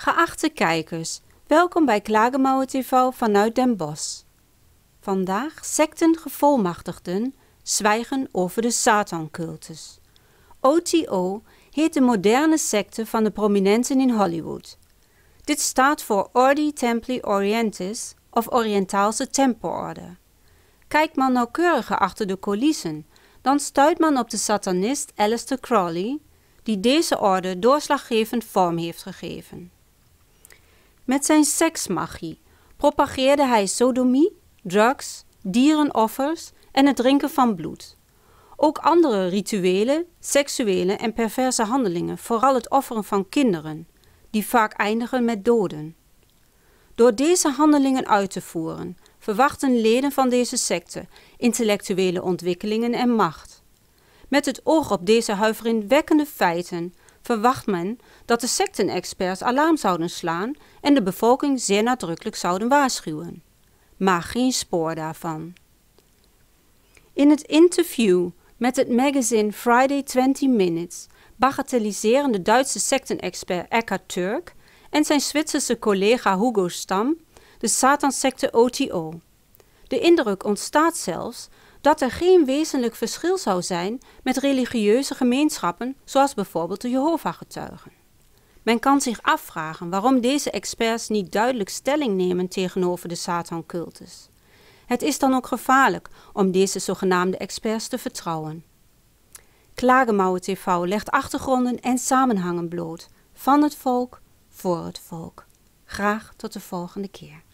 Geachte kijkers, welkom bij Klagemauer TV vanuit Den Bosch. Vandaag gevolmachtigden zwijgen over de Satancultus. OTO heet de moderne secte van de prominenten in Hollywood. Dit staat voor Ordi Templi Orientis of Orientaalse Tempelorde. Kijkt man nauwkeuriger achter de coulissen, dan stuit man op de satanist Alistair Crowley, die deze orde doorslaggevend vorm heeft gegeven. Met zijn seksmagie propageerde hij sodomie, drugs, dierenoffers en het drinken van bloed. Ook andere rituelen, seksuele en perverse handelingen, vooral het offeren van kinderen, die vaak eindigen met doden. Door deze handelingen uit te voeren, verwachten leden van deze secte intellectuele ontwikkelingen en macht. Met het oog op deze huiveringwekkende feiten verwacht men dat de sectenexperts alarm zouden slaan en de bevolking zeer nadrukkelijk zouden waarschuwen. Maar geen spoor daarvan. In het interview met het magazine Friday 20 Minutes bagatelliseren de Duitse sectenexpert Eckhart Turk en zijn Zwitserse collega Hugo Stam de Satansecte OTO. De indruk ontstaat zelfs dat er geen wezenlijk verschil zou zijn met religieuze gemeenschappen, zoals bijvoorbeeld de Jehovah-getuigen. Men kan zich afvragen waarom deze experts niet duidelijk stelling nemen tegenover de Satancultus. Het is dan ook gevaarlijk om deze zogenaamde experts te vertrouwen. Klagemouwen TV legt achtergronden en samenhangen bloot van het volk voor het volk. Graag tot de volgende keer.